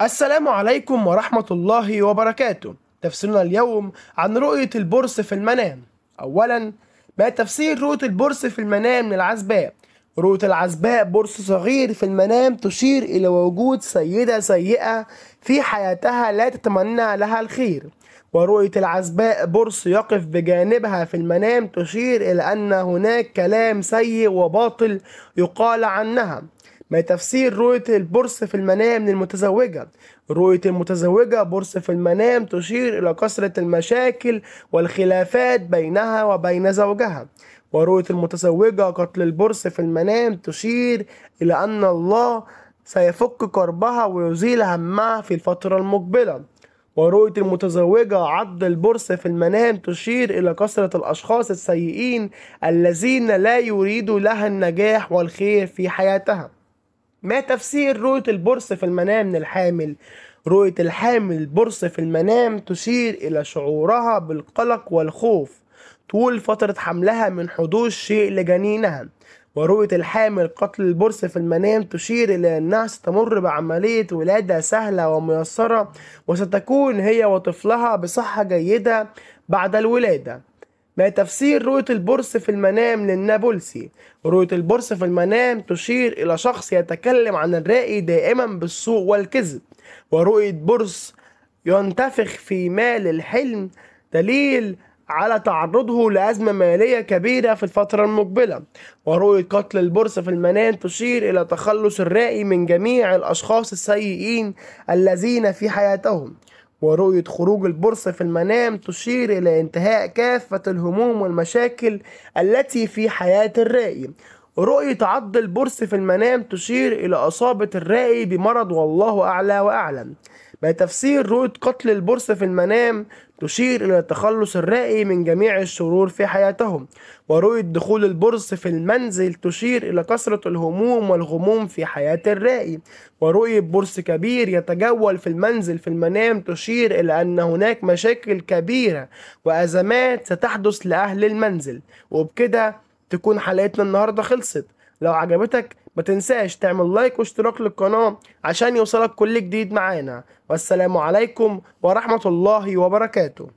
السلام عليكم ورحمة الله وبركاته تفسيرنا اليوم عن رؤية البرص في المنام أولا ما تفسير رؤية البرص في المنام للعزباء رؤية العزباء برص صغير في المنام تشير إلى وجود سيدة سيئة في حياتها لا تتمنى لها الخير ورؤية العزباء برص يقف بجانبها في المنام تشير إلى أن هناك كلام سيء وباطل يقال عنها ما تفسير رؤية البرص في المنام للمتزوجة رؤية المتزوجة برص في المنام تشير إلى كثرة المشاكل والخلافات بينها وبين زوجها ورؤية المتزوجة قتل البرص في المنام تشير إلى أن الله سيفك كربها ويزيل همها في الفترة المقبلة ورؤية المتزوجة عض البرص في المنام تشير إلى كثرة الأشخاص السيئين الذين لا يريدوا لها النجاح والخير في حياتها ما تفسير رؤية البرص في المنام للحامل رؤية الحامل البرص في المنام تشير إلى شعورها بالقلق والخوف طول فترة حملها من حدوث شيء لجنينها ورؤية الحامل قتل البرص في المنام تشير إلى أنها ستمر بعملية ولادة سهلة وميسرة وستكون هي وطفلها بصحة جيدة بعد الولادة ما تفسير رؤية البرص في المنام للنابلسي رؤية البرص في المنام تشير إلى شخص يتكلم عن الرأي دائما بالسوء والكذب ورؤية برص ينتفخ في مال الحلم دليل على تعرضه لأزمة مالية كبيرة في الفترة المقبلة ورؤية قتل البرص في المنام تشير إلى تخلص الرأي من جميع الأشخاص السيئين الذين في حياتهم ورؤية خروج البورصة في المنام تشير إلى انتهاء كافة الهموم والمشاكل التي في حياة الرائي رؤية عض البورصة في المنام تشير إلى أصابة الرائي بمرض والله أعلى وأعلم ما تفسير رؤية قتل البرص في المنام تشير إلى التخلص الرائي من جميع الشرور في حياتهم ورؤية دخول البرص في المنزل تشير إلى كثرة الهموم والغموم في حياة الرائي ورؤية برص كبير يتجول في المنزل في المنام تشير إلى أن هناك مشاكل كبيرة وأزمات ستحدث لأهل المنزل وبكده تكون حلقتنا النهاردة خلصت لو عجبتك ما تنساش تعمل لايك واشتراك للقناة عشان يوصلك كل جديد معانا والسلام عليكم ورحمة الله وبركاته